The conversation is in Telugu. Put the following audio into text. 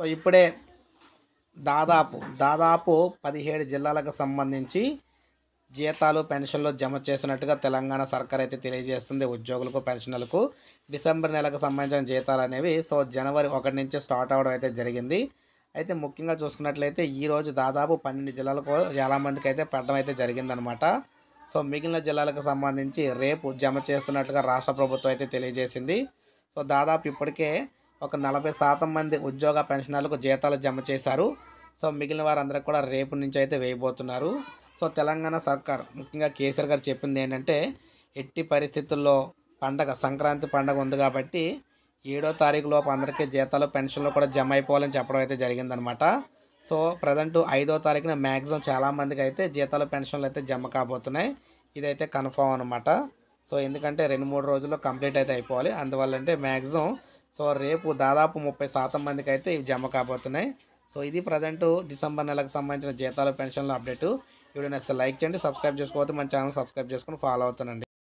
సో ఇప్పుడే దాదాపు దాదాపు పదిహేడు జిల్లాలకు సంబంధించి జీతాలు పెన్షన్లు జమ చేసినట్టుగా తెలంగాణ సర్కార్ అయితే తెలియజేస్తుంది ఉద్యోగులకు పెన్షన్లకు డిసెంబర్ నెలకు సంబంధించిన జీతాలు అనేవి సో జనవరి ఒకటి నుంచి స్టార్ట్ అవ్వడం అయితే జరిగింది అయితే ముఖ్యంగా చూసుకున్నట్లయితే ఈరోజు దాదాపు పన్నెండు జిల్లాలకు చాలామందికి అయితే పెట్టడం అయితే జరిగిందనమాట సో మిగిలిన జిల్లాలకు సంబంధించి రేపు జమ చేస్తున్నట్టుగా రాష్ట్ర ప్రభుత్వం అయితే తెలియజేసింది సో దాదాపు ఇప్పటికే ఒక నలభై శాతం మంది ఉద్యోగ పెన్షనర్లకు జీతాలు జమ చేశారు సో మిగిలిన వారందరూ కూడా రేపు నుంచి అయితే వేయబోతున్నారు సో తెలంగాణ సర్కార్ ముఖ్యంగా కేసీఆర్ గారు చెప్పింది ఏంటంటే ఎట్టి పరిస్థితుల్లో పండగ సంక్రాంతి పండగ ఉంది కాబట్టి ఏడో తారీఖు లోపు అందరికీ జీతాలు పెన్షన్లు కూడా జమ అయిపోవాలని చెప్పడం అయితే జరిగిందనమాట సో ప్రజెంట్ ఐదో తారీఖున మ్యాక్సిమం చాలామందికి అయితే జీతాలు పెన్షన్లు అయితే జమ కాబోతున్నాయి ఇదైతే కన్ఫామ్ అనమాట సో ఎందుకంటే రెండు మూడు రోజుల్లో కంప్లీట్ అయితే అయిపోవాలి అందువల్ల అంటే మ్యాక్సిమం సో రేపు దాదాపు ముప్పై శాతం మందికి అయితే ఇవి జమ కాబోతున్నాయి సో ఇది ప్రజెంట్ డిసెంబర్ నెలకు సంబంధించిన జీతాలు పెన్షన్ల అప్డేటు ఇప్పుడు నచ్చితే లైక్ చేయండి సబ్స్క్రైబ్ చేసుకోవద్దు మన ఛానల్ సబ్స్క్రైబ్ చేసుకుని ఫాలో అవుతానండి